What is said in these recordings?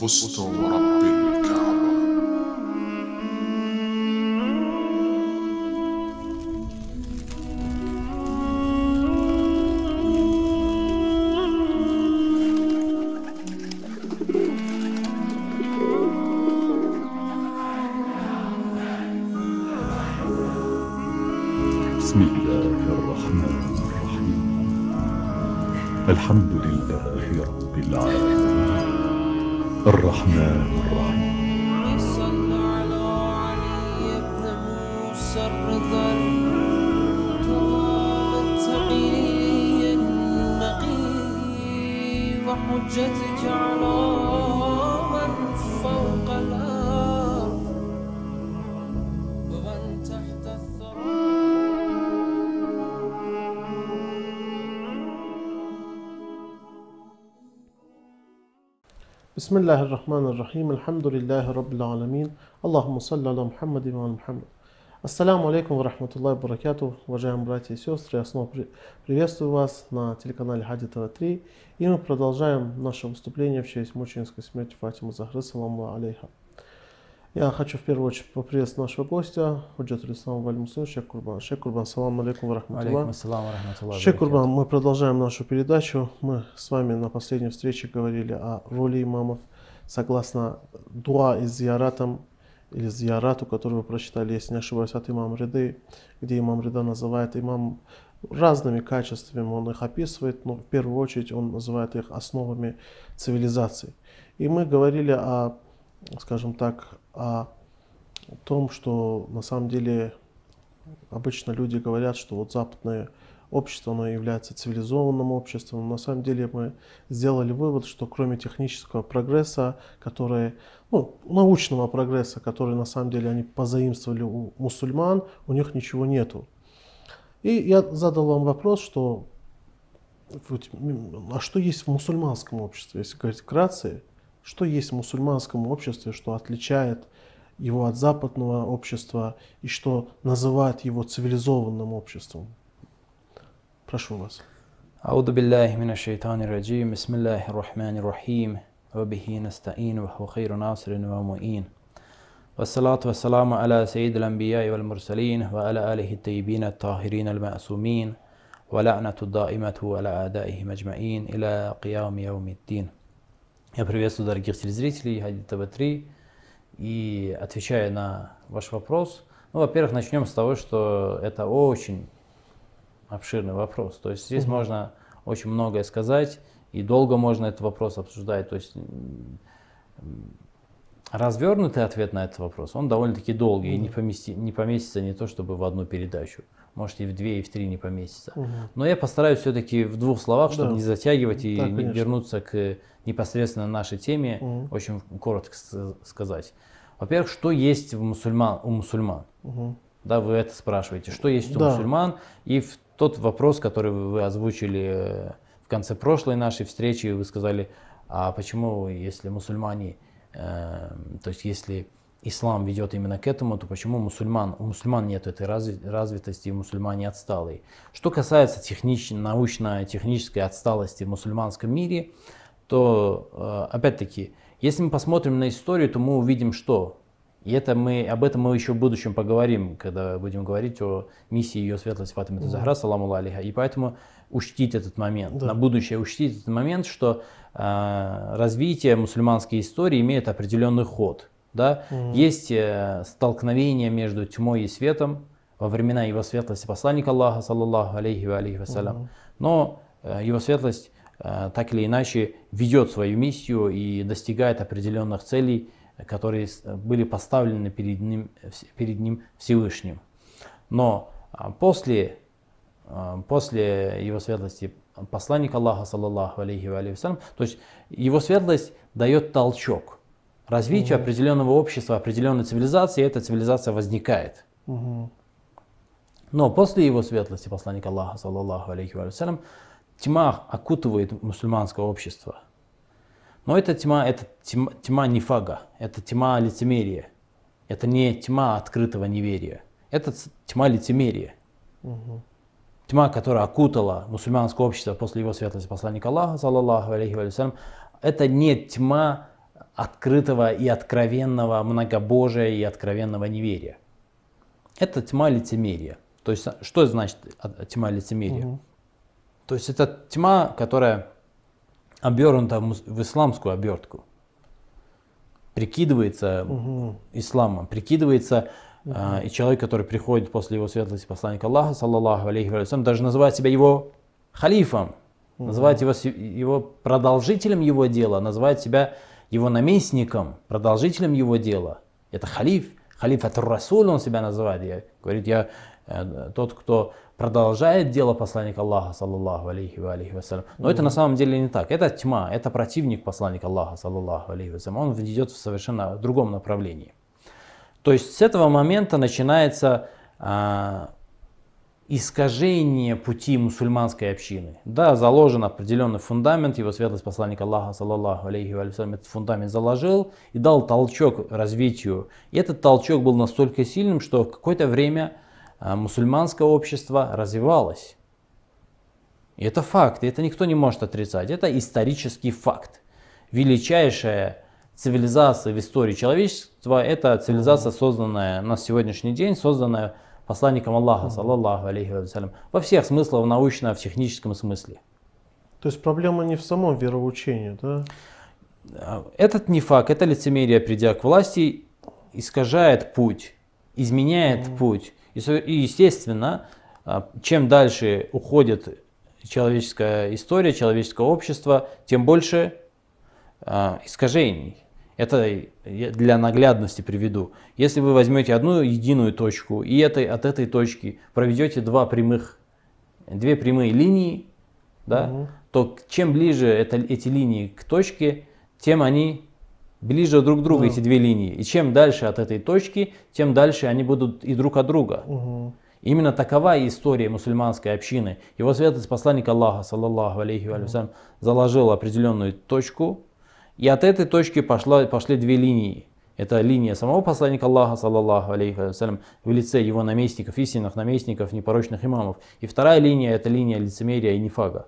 فزت ورب بسم الله الرحمن الرحيم الحمد لله رب العالمين اللهم صل على محمد وعلى محمد Ассаляму алейкум рахматуллахи баракату, уважаемые братья и сестры, я снова приветствую вас на телеканале Хади ТВ-3, и мы продолжаем наше выступление в честь мученической смерти Фатимы Захры, саламу алейха. Я хочу в первую очередь поприветствовать нашего гостя, Худжат Рислам Вальмусин, Шек Курбан. Шек Курбан, салам алейкум рахматуллах. Алейкум Шек Курбан, мы продолжаем нашу передачу. Мы с вами на последней встрече говорили о роли имамов согласно дуа из зияратам, или зиярату, который вы прочитали, если не ошибаюсь, от имам Реды, где имам Реда называет имам разными качествами, он их описывает, но в первую очередь он называет их основами цивилизации. И мы говорили о скажем так, о том, что на самом деле обычно люди говорят, что вот западное общество, оно является цивилизованным обществом. Но на самом деле мы сделали вывод, что кроме технического прогресса, который, ну, научного прогресса, который на самом деле они позаимствовали у мусульман, у них ничего нету. И я задал вам вопрос, что а что есть в мусульманском обществе, если говорить вкратце, что есть в мусульманском обществе, что отличает его от западного общества и что называет его цивилизованным обществом. Прошу вас. أعوذ بالله من الشيطان الرجيم بسم الله الرحمن الرحيم وبه نستعين وهو خير ناصر ومؤين والصلاة والسلام على سيد الأنبياء والمرسلين وعلى آله الطيبين الطاهرين المأسومين ولعنة الدائمة على أعدائهم أجمعين إلى قيام يوم الدين я приветствую дорогих телезрителей Ади ТВ3 и отвечая на ваш вопрос, ну, во-первых, начнем с того, что это очень обширный вопрос. То есть здесь угу. можно очень многое сказать и долго можно этот вопрос обсуждать. То есть развернутый ответ на этот вопрос, он довольно-таки долгий угу. и не, помести, не поместится не то чтобы в одну передачу может и в две, и в три не поместится. Угу. Но я постараюсь все-таки в двух словах, чтобы да. не затягивать и да, вернуться к э, непосредственно нашей теме, угу. очень коротко сказать. Во-первых, что есть в мусульман, у мусульман? Угу. Да, вы это спрашиваете, что есть у да. мусульман? И в тот вопрос, который вы озвучили э, в конце прошлой нашей встречи, вы сказали, а почему, если мусульмане, э, то есть если ислам ведет именно к этому, то почему мусульман? У мусульман нет этой разви развитости, мусульмане отсталые. Что касается технич... научно-технической отсталости в мусульманском мире, то, э, опять-таки, если мы посмотрим на историю, то мы увидим, что и это мы, об этом мы еще в будущем поговорим, когда будем говорить о миссии ее светлости Фатимы да. Захара, саламу алейха. И поэтому учтить этот момент, да. на будущее учтить этот момент, что э, развитие мусульманской истории имеет определенный ход – да? Mm. Есть э, столкновение между тьмой и светом во времена его светлости посланника Аллаха, саллаллаху алейхи ва алейхи Mm. Но э, его светлость э, так или иначе ведет свою миссию и достигает определенных целей, которые были поставлены перед ним, перед ним Всевышним. Но а, после, а, после его светлости Посланника Аллаха, саллаллаху алейхи ва алейхи то есть его светлость дает толчок – развитию угу. определенного общества, определенной цивилизации, эта цивилизация возникает. Угу. Но после его светлости посланника Аллаха, саллаллаху алейхи вассалям, тьма окутывает мусульманское общество. Но эта тьма, это тьма, тьма нефага, это тьма лицемерия. Это не тьма открытого неверия. Это тьма лицемерия. Угу. Тьма, которая окутала мусульманское общество после его светлости посланника Аллаха, саллаллаху алейхи вассалям, это не тьма открытого и откровенного многобожия и откровенного неверия. Это тьма лицемерия. То есть, что значит а, тьма лицемерия? Угу. То есть, это тьма, которая обернута в исламскую обертку. Прикидывается угу. исламом, прикидывается угу. э, и человек, который приходит после его светлости посланника Аллаха, саллаллаху алейхи вассалям, даже называет себя его халифом, угу. называет его, его продолжителем его дела, называет себя его наместником, продолжителем его дела. Это халиф, халиф от Расуль он себя называет. Я, говорит, я э, тот, кто продолжает дело посланника Аллаха, саллаллаху алейхи ва алейхи Но mm это на самом деле не так. Это тьма, это противник посланника Аллаха, саллаллаху алейхи вассалям. Он идет в совершенно другом направлении. То есть с этого момента начинается а, искажение пути мусульманской общины. Да, заложен определенный фундамент, его святость посланник Аллаха, саллаллаху алейхи вассалям, этот фундамент заложил и дал толчок развитию. И этот толчок был настолько сильным, что в какое-то время а, мусульманское общество развивалось. И это факт, и это никто не может отрицать, это исторический факт. Величайшая цивилизация в истории человечества – это цивилизация, созданная на сегодняшний день, созданная посланником Аллаха, саллаллаху алейхи вассалям, во всех смыслах, в научном, в техническом смысле. То есть проблема не в самом вероучении, да? А, этот не факт, это лицемерие, придя к власти, искажает путь, изменяет mm. путь. И, естественно, а, чем дальше уходит человеческая история, человеческое общество, тем больше а, искажений. Это для наглядности приведу. Если вы возьмете одну единую точку и этой, от этой точки проведете два прямых, две прямые линии, да, угу. то чем ближе это, эти линии к точке, тем они ближе друг к другу, да. эти две линии. И чем дальше от этой точки, тем дальше они будут и друг от друга. Угу. Именно такова история мусульманской общины. Его святость посланник Аллаха, саллаллаху алейхи угу. заложил определенную точку, и от этой точки пошла, пошли две линии. Это линия самого посланника Аллаха, саллаллаху алейхи вассалям, в лице его наместников, истинных наместников, непорочных имамов. И вторая линия – это линия лицемерия и нефага.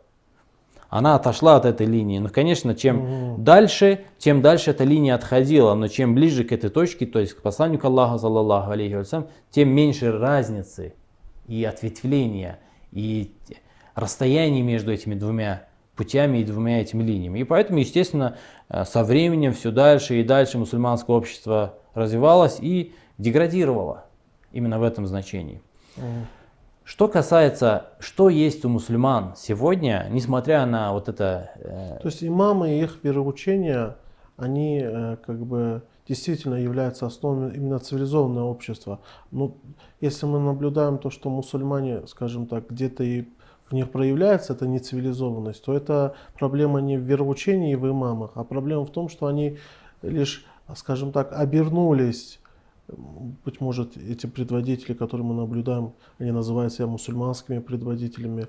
Она отошла от этой линии. Но, ну, конечно, чем угу. дальше, тем дальше эта линия отходила. Но чем ближе к этой точке, то есть к посланнику Аллаха, саллаллаху алейхи вассалям, тем меньше разницы и ответвления, и расстояние между этими двумя путями и двумя этими линиями. И поэтому, естественно, Э, со временем все дальше и дальше мусульманское общество развивалось и деградировало именно в этом значении. Что касается, что есть у мусульман сегодня, несмотря на вот это... Э... То есть имамы и их вероучения, они э, как бы действительно являются основой именно цивилизованного общества. Но ну, если мы наблюдаем то, что мусульмане, скажем так, где-то и в них проявляется эта нецивилизованность, то это проблема не в вероучении и в имамах, а проблема в том, что они лишь, скажем так, обернулись быть может, эти предводители, которые мы наблюдаем, они называются себя мусульманскими предводителями,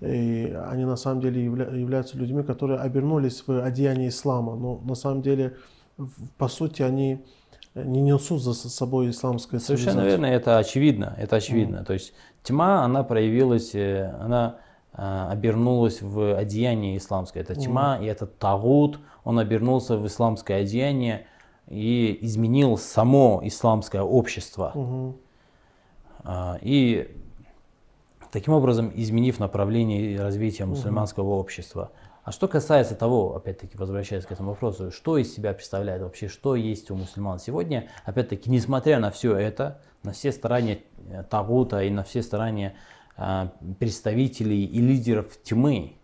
и они на самом деле явля- являются людьми, которые обернулись в одеяние ислама, но на самом деле, по сути, они не несут за собой исламское Совершенно верно, это очевидно, это очевидно. Mm. То есть тьма, она проявилась, э, она а, обернулась в одеяние исламское. Это тьма, mm. и этот тагут, он обернулся в исламское одеяние и изменил само исламское общество. Mm. И таким образом изменив направление развития мусульманского общества. А что касается того, опять-таки возвращаясь к этому вопросу, что из себя представляет вообще, что есть у мусульман сегодня, опять-таки, несмотря на все это, на все старания э, Тагута и на все старания э, представителей и лидеров тьмы,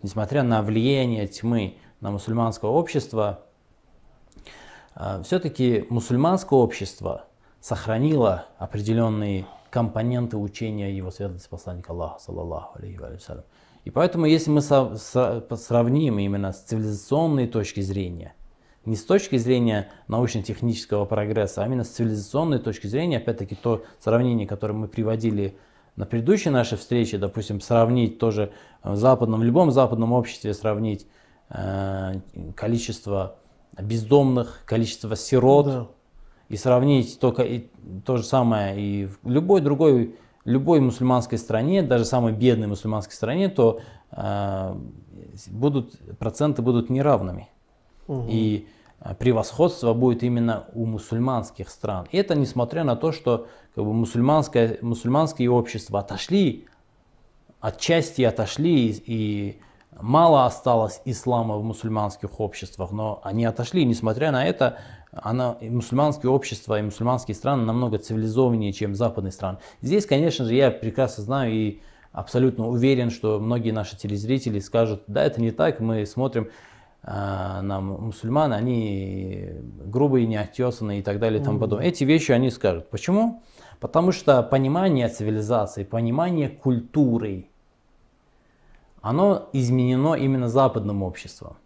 несмотря на влияние тьмы на мусульманское общество, э, все-таки мусульманское общество сохранило определенные компоненты учения его святости посланника Аллаха, саллаллаху алейхи и поэтому, если мы со, со, сравним именно с цивилизационной точки зрения, не с точки зрения научно-технического прогресса, а именно с цивилизационной точки зрения, опять-таки то сравнение, которое мы приводили на предыдущей нашей встрече, допустим, сравнить тоже э, в западном, в любом западном обществе сравнить э, количество бездомных, количество сирот, ну да. и сравнить только и, то же самое и в любой другой любой мусульманской стране, даже самой бедной мусульманской стране, то э, будут, проценты будут неравными. Угу. И э, превосходство будет именно у мусульманских стран. И это несмотря на то, что как бы, мусульманское, мусульманские общества отошли, отчасти отошли, и, и мало осталось ислама в мусульманских обществах, но они отошли. Несмотря на это, она, и мусульманское общество и мусульманские страны намного цивилизованнее, чем западные страны. Здесь, конечно же, я прекрасно знаю и абсолютно уверен, что многие наши телезрители скажут, да, это не так, мы смотрим а, на мусульман, они грубые, неотесанные и так далее и тому подобное. Эти вещи они скажут. Почему? Потому что понимание цивилизации, понимание культуры, оно изменено именно западным обществом.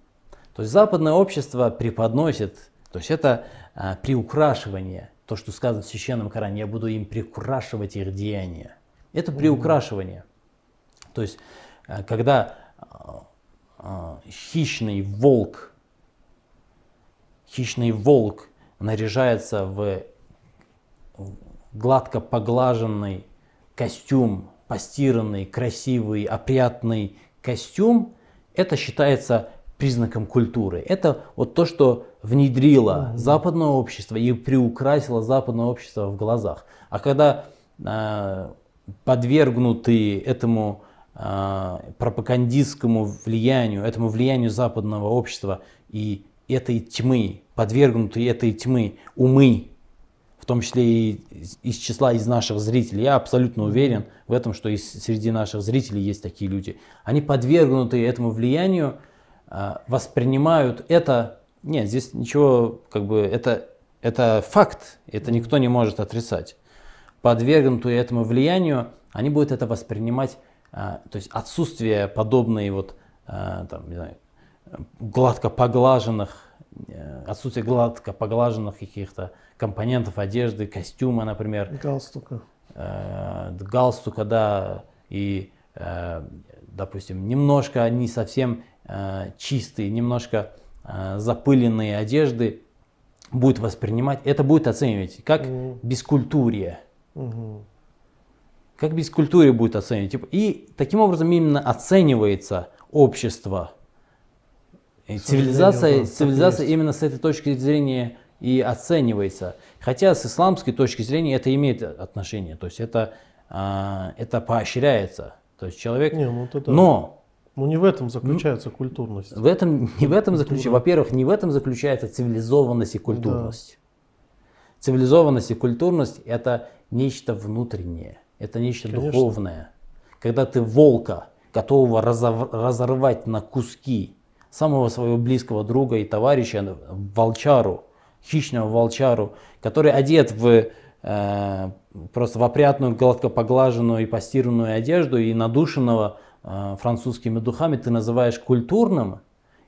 То есть западное общество преподносит то есть это а, приукрашивание, то, что сказано в Священном Коране, я буду им приукрашивать их деяния. Это приукрашивание. То есть, а, когда а, а, хищный волк, хищный волк наряжается в гладко поглаженный костюм, постиранный, красивый, опрятный костюм, это считается признаком культуры. Это вот то, что внедрило западное общество и приукрасило западное общество в глазах. А когда э, а, подвергнуты этому э, пропагандистскому влиянию, этому влиянию западного общества и этой тьмы, подвергнуты этой тьмы умы, в том числе и из числа из наших зрителей. Я абсолютно уверен в этом, что и среди наших зрителей есть такие люди. Они подвергнуты этому влиянию, а, воспринимают это, нет, здесь ничего, как бы, это, это факт, это никто не может отрицать. Подвергнутые этому влиянию, они будут это воспринимать, а, то есть отсутствие подобной вот, а, там, не знаю, гладко поглаженных, э, отсутствие гладко поглаженных каких-то компонентов одежды, костюма, например. Галстука. Э, галстука, да, и, э, допустим, немножко не совсем Э, чистые, немножко э, запыленные одежды будет воспринимать, это будет оценивать как mm. бескультурие. Mm-hmm. Как бескультурие будет оценивать. Типа, и таким образом именно оценивается общество. И цивилизация, цивилизация именно с этой точки зрения и оценивается. Хотя с исламской точки зрения это имеет отношение. То есть это, э, это поощряется. То есть человек... Не, ну, Но ну не в этом ну, заключается ну, культурность. В этом, не в этом заключается. Во-первых, не в этом заключается цивилизованность и культурность. Да. Цивилизованность и культурность это нечто внутреннее, это нечто Конечно. духовное. Когда ты волка, готового разорвать на куски самого своего близкого друга и товарища, волчару, хищного волчару, который одет в э, просто в опрятную, гладко поглаженную и постиранную одежду и надушенного Э, французскими духами ты называешь культурным,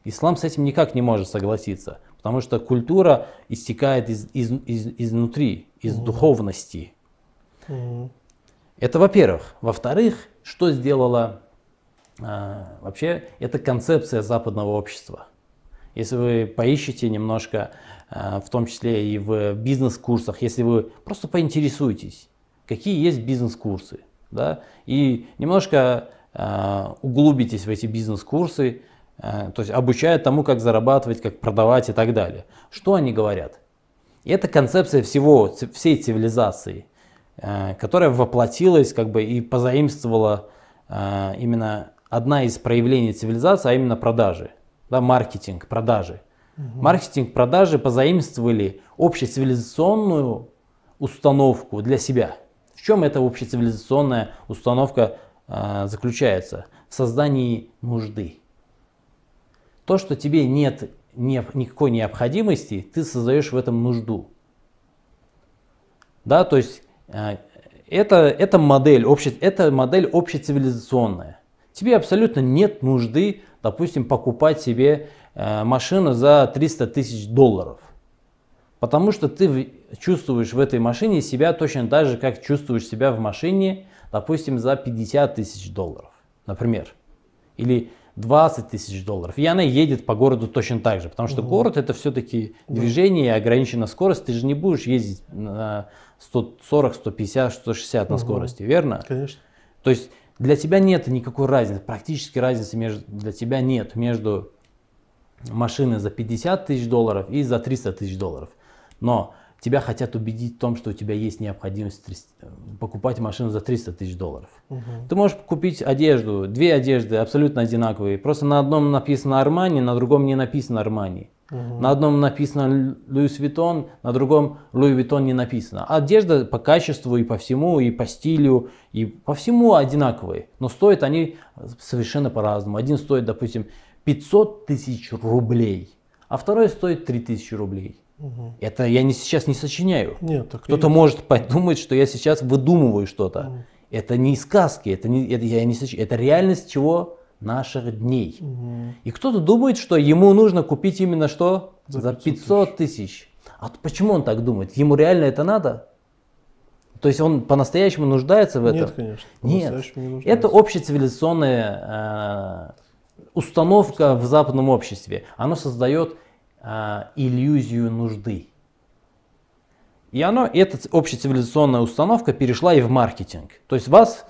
ислам с этим никак не может согласиться, потому что культура истекает из, из, из, изнутри, из mm духовности. mm Это во-первых. Во-вторых, что сделала э, вообще эта концепция западного общества? Если вы поищете немножко, э, в том числе и в бизнес-курсах, если вы просто поинтересуетесь, какие есть бизнес-курсы, да, и немножко Э, углубитесь в эти бизнес-курсы, э, то есть обучают тому, как зарабатывать, как продавать и так далее. Что они говорят? И это концепция всего, всей цивилизации, э, которая воплотилась как бы и позаимствовала именно одна из проявлений цивилизации, а именно продажи, да, маркетинг, продажи. Угу. Маркетинг, продажи позаимствовали общецивилизационную установку для себя. В чем эта общецивилизационная установка а, заключается в создании нужды. То, что тебе нет никакой необходимости, ты создаешь в этом нужду. Да, то есть а, это, это, модель, обще, это модель общецивилизационная. Тебе абсолютно нет нужды, допустим, покупать себе а, машину за 300 тысяч долларов. Потому что ты чувствуешь в этой машине себя точно так же, как чувствуешь себя в машине допустим, за 50 тысяч долларов, например, или 20 тысяч долларов. И она едет по городу точно так же, потому что угу. город это все-таки движение и ограничена скорость. Ты же не будешь ездить на 140, 150, 160 угу. на скорости, верно? Конечно. То есть для тебя нет никакой разницы, практически разницы между, для тебя нет между машиной за 50 тысяч долларов и за 300 тысяч долларов. Но тебя хотят убедить в том, что у тебя есть необходимость 300, э, покупать машину за 300 тысяч долларов. Угу. Ты можешь купить одежду, две одежды абсолютно одинаковые. Просто на одном написано Армани, на другом не написано Армани. Угу. На одном написано Луис Витон, на другом Луи Витон не написано. Одежда по качеству и по всему, и по стилю, и по всему одинаковые. Но стоят они совершенно по-разному. Один стоит, допустим, 500 тысяч рублей, а второй стоит 3000 рублей. Угу. Это я не, сейчас не сочиняю. Нет, так Кто-то есть. может подумать, что я сейчас выдумываю что-то. Угу. Это не сказки, это, не, это, я не соч... это реальность чего? Наших дней. Угу. И кто-то думает, что ему нужно купить именно что? За, 500 тысяч. тысяч. А почему он так думает? Ему реально это надо? То есть он по-настоящему нуждается в этом? Нет, конечно. Нет. Не это общецивилизационная э, установка в западном обществе. Оно создает Э, иллюзию нужды. И оно, эта общецивилизационная установка перешла и в маркетинг. То есть вас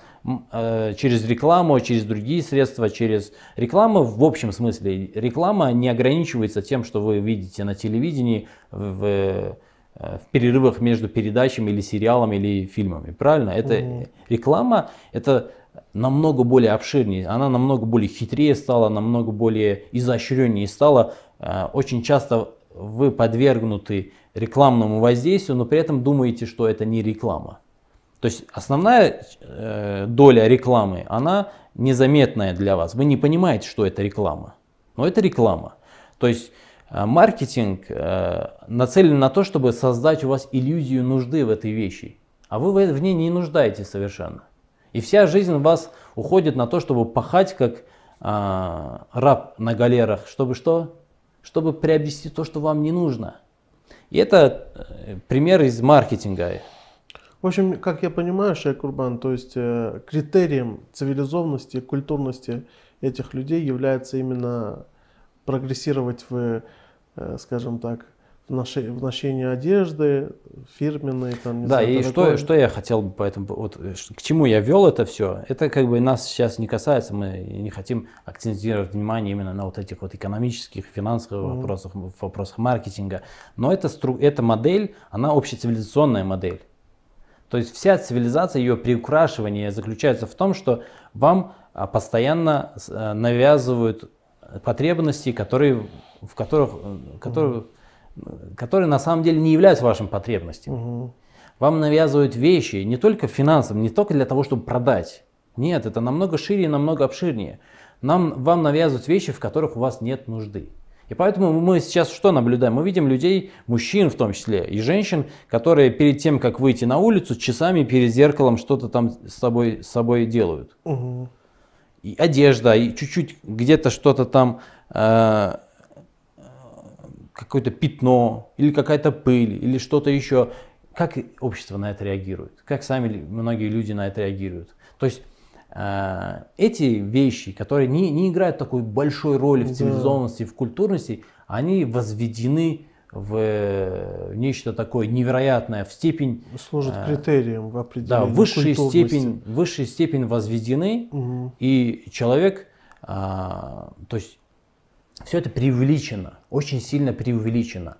э, через рекламу, через другие средства, через рекламу, в общем смысле, реклама не ограничивается тем, что вы видите на телевидении в, в э, перерывах между передачами или сериалами или фильмами. Правильно? Это угу. реклама, это намного более обширнее, она намного более хитрее стала, намного более изощреннее стала. Э, очень часто вы подвергнуты рекламному воздействию, но при этом думаете, что это не реклама. То есть основная э, доля рекламы, она незаметная для вас. Вы не понимаете, что это реклама, но это реклама. То есть э, маркетинг нацелен на то, чтобы создать у вас иллюзию нужды в этой вещи, а вы в ней не нуждаетесь совершенно. И вся жизнь у вас уходит на то, чтобы пахать как раб на галерах, чтобы что? чтобы приобрести то, что вам не нужно. И это э, пример из маркетинга. В общем, как я понимаю, Шейх Курбан, то есть э, критерием цивилизованности, культурности этих людей является именно прогрессировать в, э, скажем так, в ношение одежды фирменные там не да знаю, и что такое. что я хотел бы поэтому вот э, к чему я вел это все это как бы нас сейчас не касается мы не хотим акцентировать внимание именно на вот этих вот экономических финансовых mm-hmm. вопросах вопросах маркетинга но это стру эта модель она общецивилизационная модель то есть вся цивилизация ее приукрашивание заключается в том что вам а, постоянно э, навязывают потребности которые в которых э, которые mm-hmm которые на самом деле не являются вашим потребностями. Угу. Вам навязывают вещи не только финансово, не только для того, чтобы продать. Нет, это намного шире и намного обширнее. Нам, вам навязывают вещи, в которых у вас нет нужды. И поэтому мы сейчас что наблюдаем? Мы видим людей, мужчин в том числе, и женщин, которые перед тем, как выйти на улицу, часами перед зеркалом что-то там с собой, с собой делают. Угу. И одежда, и чуть-чуть где-то что-то там э, какое-то пятно, или какая-то пыль, или что-то еще. Как общество на это реагирует? Как сами многие люди на это реагируют? То есть э, эти вещи, которые не, не играют такой большой роли в да. цивилизованности, в культурности, они возведены в нечто такое невероятное, в степень... служат э, критерием в определении Да, высшая степень, высшая степень возведены, угу. и человек, э, то есть все это преувеличено, очень сильно преувеличено.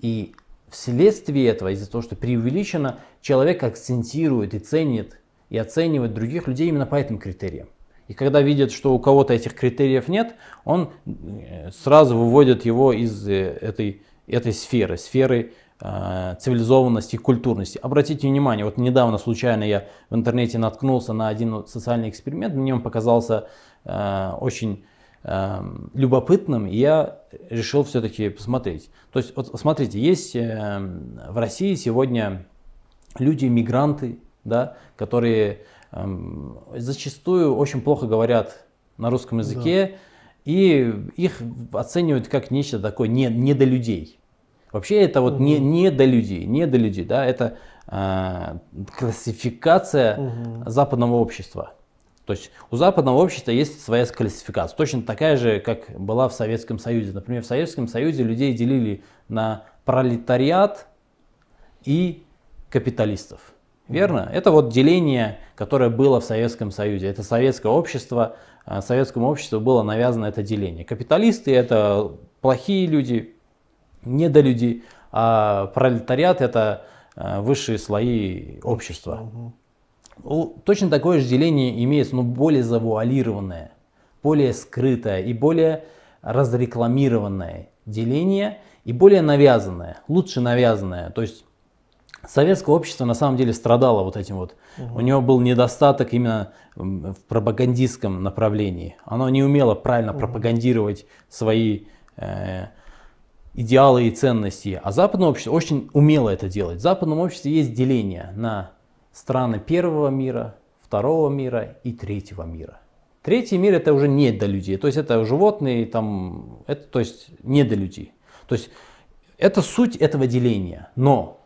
И вследствие этого, из-за того, что преувеличено, человек акцентирует и ценит, и оценивает других людей именно по этим критериям. И когда видит, что у кого-то этих критериев нет, он э, сразу выводит его из э, этой, этой сферы, сферы э, цивилизованности и культурности. Обратите внимание, вот недавно случайно я в интернете наткнулся на один социальный эксперимент, мне он показался э, очень Эм, любопытным, и я решил все-таки посмотреть. То есть, вот смотрите, есть э, в России сегодня люди, мигранты, да, которые э, зачастую очень плохо говорят на русском языке, да. и их оценивают как нечто такое не, не до людей. Вообще это вот угу. не, не до людей, не до людей, да, это э, классификация угу. западного общества. То есть у западного общества есть своя классификация, точно такая же, как была в Советском Союзе. Например, в Советском Союзе людей делили на пролетариат и капиталистов. Верно? Это вот деление, которое было в Советском Союзе. Это советское общество, а, советскому обществу было навязано это деление. Капиталисты – это плохие люди, недолюди, а пролетариат – это а, высшие слои общества. Точно такое же деление имеется, но ну, более завуалированное, более скрытое и более разрекламированное деление и более навязанное, лучше навязанное. То есть советское общество на самом деле страдало вот этим вот. Угу. У него был недостаток именно в пропагандистском направлении. Оно не умело правильно угу. пропагандировать свои э, идеалы и ценности. А западное общество очень умело это делать. В западном обществе есть деление на страны первого мира, второго мира и третьего мира. Третий мир это уже не до людей, то есть это животные, там, это, то есть не до людей. То есть это суть этого деления, но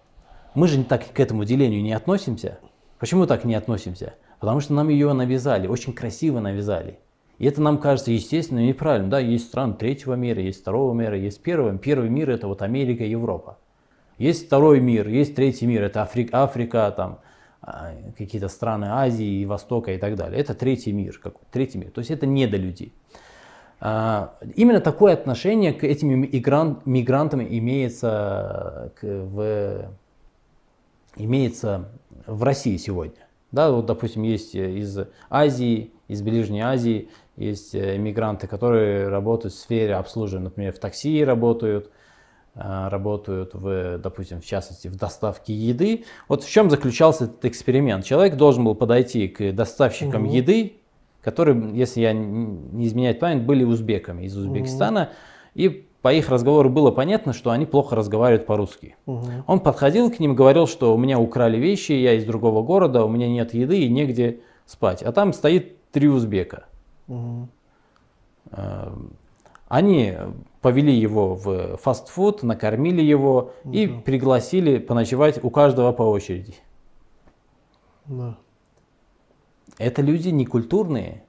мы же так к этому делению не относимся. Почему так не относимся? Потому что нам ее навязали, очень красиво навязали. И это нам кажется естественным и неправильным. Да, есть страны третьего мира, есть второго мира, есть первого. Первый мир это вот Америка, Европа. Есть второй мир, есть третий мир, это Африка, Африка там, а, какие-то страны Азии и Востока и так далее. Это третий мир, как третий мир. То есть это не до людей. А, именно такое отношение к этим мигрантам имеется э, в, имеется в России сегодня. Да, вот, допустим, есть э, из Азии, из Ближней Азии, есть э, мигранты, которые работают в сфере обслуживания, например, в такси работают, а, работают, в, допустим, в частности, в доставке еды. Вот в чем заключался этот эксперимент? Человек должен был подойти к доставщикам угу. еды, которые, если я не изменять память, были узбеками из Узбекистана, угу. и по их разговору было понятно, что они плохо разговаривают по-русски. Угу. Он подходил к ним, говорил, что у меня украли вещи, я из другого города, у меня нет еды и негде спать. А там стоит три узбека. Угу. Они повели его в фастфуд, накормили его да. и пригласили поночевать у каждого по очереди. Да. Это люди некультурные.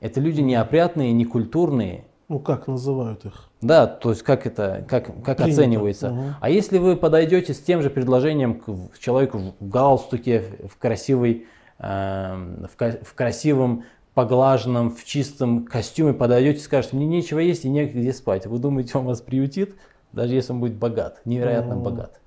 Это люди неопрятные, некультурные. Ну как называют их? Да, то есть как это, как, как оценивается. Угу. А если вы подойдете с тем же предложением к человеку в галстуке, в красивой, э, в, в красивом поглаженном, в чистом костюме подойдете и скажете, мне нечего есть и негде спать. Вы думаете, он вас приютит, даже если он будет богат, невероятно mm. богат.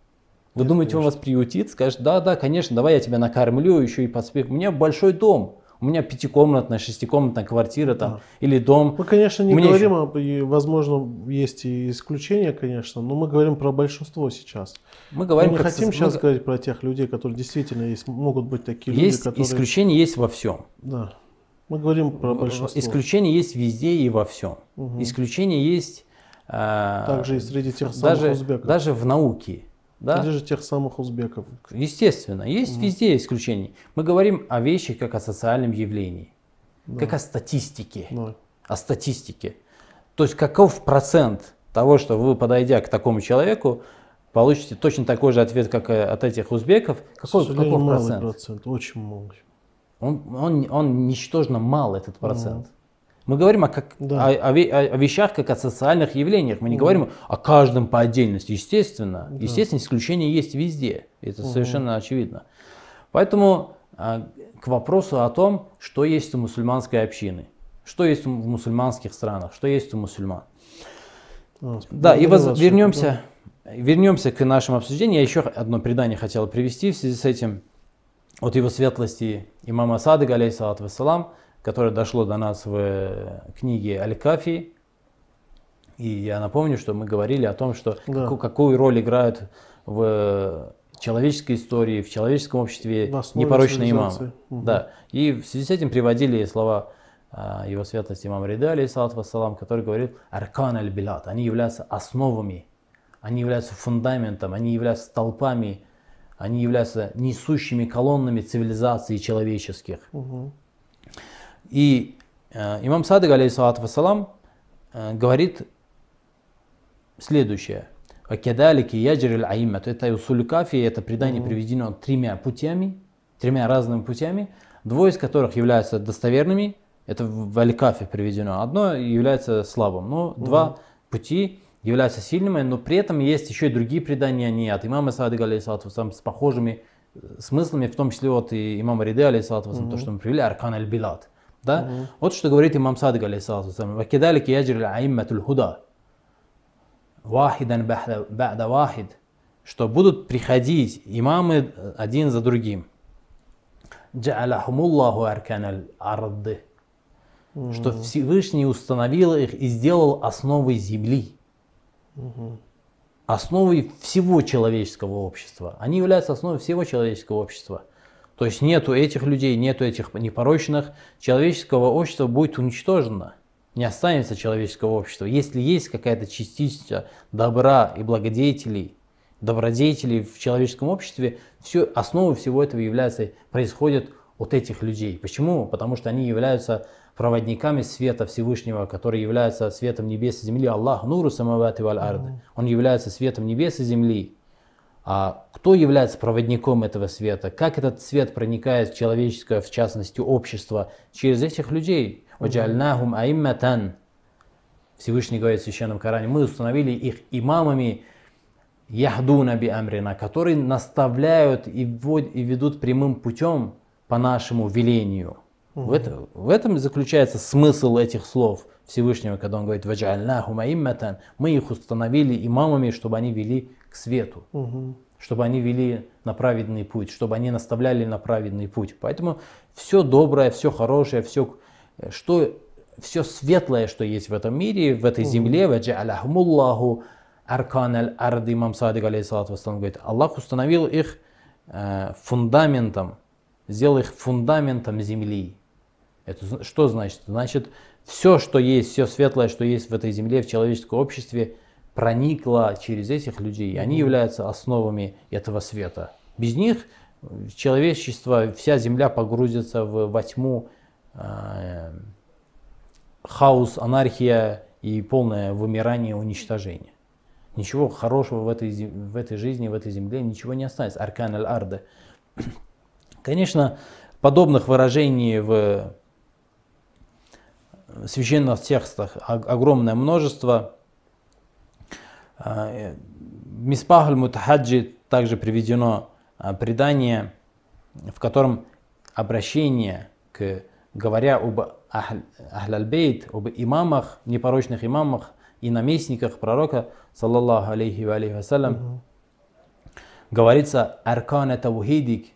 Вы Нет, думаете, конечно. он вас приютит, скажет, да, да, конечно, давай я тебя накормлю, еще и подспех. У меня большой дом, у меня пятикомнатная, шестикомнатная квартира там, да. или дом. Мы, конечно, не Мне говорим, еще... о, возможно, есть и исключения, конечно, но мы говорим про большинство сейчас. Мы говорим мы не хотим со... сейчас мы... говорить про тех людей, которые действительно есть, могут быть такие есть люди, которые... Исключения есть во всем. Да. Мы говорим про большинство. Исключения есть везде и во всем. Угу. Исключения есть... Э, Также и среди тех самых даже, узбеков. Даже в науке. Да? Среди же тех самых узбеков. Естественно, есть угу. везде исключения. Мы говорим о вещах как о социальном явлении. Да. Как о статистике. Да. О статистике. То есть каков процент того, что вы, подойдя к такому человеку, получите точно такой же ответ, как от этих узбеков. Какой, каков процент? процент? Очень много он, он, он ничтожно мал, этот ну. процент. Mm. Мы говорим о, как, да. о, о, о вещах как о социальных явлениях. Мы не угу. говорим о каждом по отдельности. Естественно, да. естественно, исключения есть везде. Это угу. совершенно очевидно. Поэтому а, к вопросу о том, что есть у мусульманской общины, что есть в мусульманских странах, что есть у мусульман. А, да, и воз, вернемся, вернемся к нашему обсуждению. Я еще одно предание хотел привести в связи с этим от его светлости имама Садыга, алейсалат вассалам, которое дошло до нас в э, книге Аль-Кафи. И я напомню, что мы говорили о том, что да. какую, какую роль играют в человеческой истории, в человеческом обществе непорочные имамы. Угу. Да. И в связи с этим приводили слова а, его светлости имам Рида, алейсалат вассалам, который говорит «Аркан аль-билат». Они являются основами, они являются фундаментом, они являются толпами они являются несущими колоннами цивилизации человеческих. Угу. И э, имам Садыг, алейхиссалату вассалам, э, говорит следующее. Акедалики яджириль аиммат. Это усуль кафи, это предание угу. приведено тремя путями, тремя разными путями, двое из которых являются достоверными, это в аль приведено. Одно является слабым, но угу. два пути являются сильными, но при этом есть еще и другие предания Они, от имама Садыга, алейсалатусам, с похожими э, смыслами, в том числе вот и имама Риды, алейсалатусам, угу. то, что мы привели, аркан аль-билат. Да? Угу. Вот что говорит имам Садыг, алейсалатусам, «Вакидалики яджри аимматуль худа, вахидан бада вахид», что будут приходить имамы один за другим. «Джа'аляхумуллаху аркан что Всевышний установил их и сделал основой земли угу. основой всего человеческого общества. Они являются основой всего человеческого общества. То есть нету этих людей, нету этих непорочных, человеческого общества будет уничтожено. Не останется человеческого общества. Если есть какая-то частичка добра и благодетелей, добродетелей в человеческом обществе, все, основой всего этого является, происходит от этих людей. Почему? Потому что они являются проводниками света Всевышнего, который является светом небес и земли. Аллах нуру самавати валь арды. Он является светом небес и земли. А кто является проводником этого света? Как этот свет проникает в человеческое, в частности, общество? Через этих людей. «Ваджальнахум аимматан». Всевышний говорит в Священном Коране, мы установили их имамами, яхдуна би амрина, которые наставляют и ведут прямым путем по нашему велению. Угу. В, это, в этом и заключается смысл этих слов Всевышнего, когда он говорит «Ваджальнаху маимматан» Мы их установили имамами, чтобы они вели к свету, угу. чтобы они вели на праведный путь, чтобы они наставляли на праведный путь. Поэтому все доброе, все хорошее, все, что, все светлое, что есть в этом мире, в этой земле, земле, «Ваджальнахумуллаху» Аркан аль-Ард, имам Садик, алейхиссалату говорит, Аллах установил их э, фундаментом, сделал их фундаментом земли. Это что значит? Значит, все, что есть, все светлое, что есть в этой земле, в человеческом обществе, проникло через этих людей. Они являются основами этого света. Без них э, человечество, вся земля погрузится в во тьму, э, хаос, анархия и полное вымирание, уничтожение. Ничего хорошего в этой, в этой жизни, в этой земле, ничего не останется. Аркан аль-Арда. Конечно, подобных выражений в священных текстах огромное множество. А, э, Миспах аль-Мутахаджи также приведено а, предание, в котором обращение к, говоря об Ахляльбейт, об имамах, непорочных имамах и наместниках пророка, саллаллаху алейхи ва алейхи вассалям, угу. говорится «Аркана тавхидик,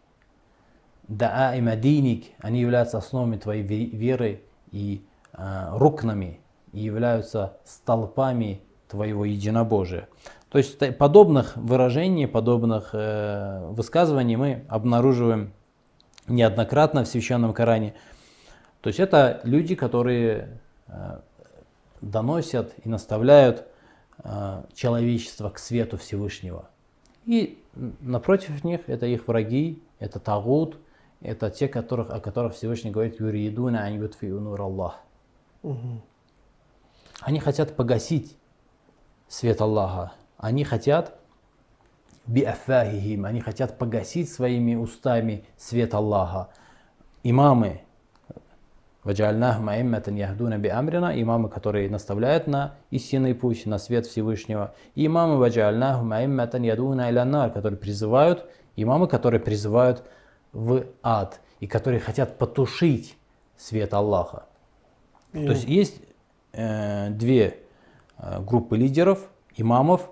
да'a и мадиник», они являются основами твоей веры и Э, рукнами и являются столпами твоего единобожия. То есть подобных выражений, подобных э, высказываний мы обнаруживаем неоднократно в священном Коране. То есть это люди, которые э, доносят и наставляют э, человечество к свету Всевышнего. И напротив них это их враги, это тагут, это те, которых, о которых Всевышний говорит юридуна аньютфи унур Аллах». Угу. Они хотят погасить свет Аллаха. Они хотят биафахихим, они хотят погасить своими устами свет Аллаха. Имамы, биамрина, имамы, которые наставляют на истинный путь, на свет Всевышнего. И имамы, илянар, которые призывают, имамы, которые призывают в ад и которые хотят потушить свет Аллаха. То есть есть э, две э, группы лидеров, имамов,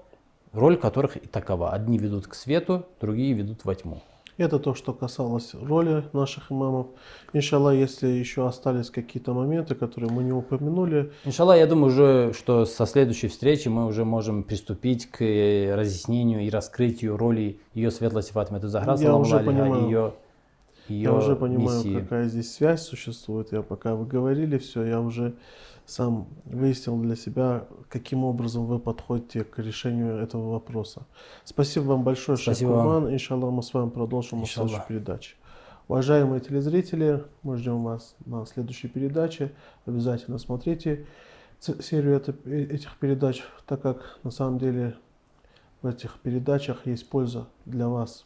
роль которых и такова. Одни ведут к свету, другие ведут во тьму. Это то, что касалось роли наших имамов. Иншалла, если еще остались какие-то моменты, которые мы не упомянули. Иншалла, я думаю уже, что со следующей встречи мы уже можем приступить к э, разъяснению и раскрытию роли ее светлости Фатмы Захра, я уже а понимаю. ее ее Я уже понимаю, миссии. какая здесь связь существует. Я пока вы говорили все, я уже сам выяснил для себя, каким образом вы подходите к решению этого вопроса. Спасибо вам большое, Шахкуман. Иншаллах, мы с вами продолжим в следующей передаче. Уважаемые телезрители, мы ждем вас на следующей передаче. Обязательно смотрите серию э, этих передач, так как на самом деле в этих передачах есть польза для вас.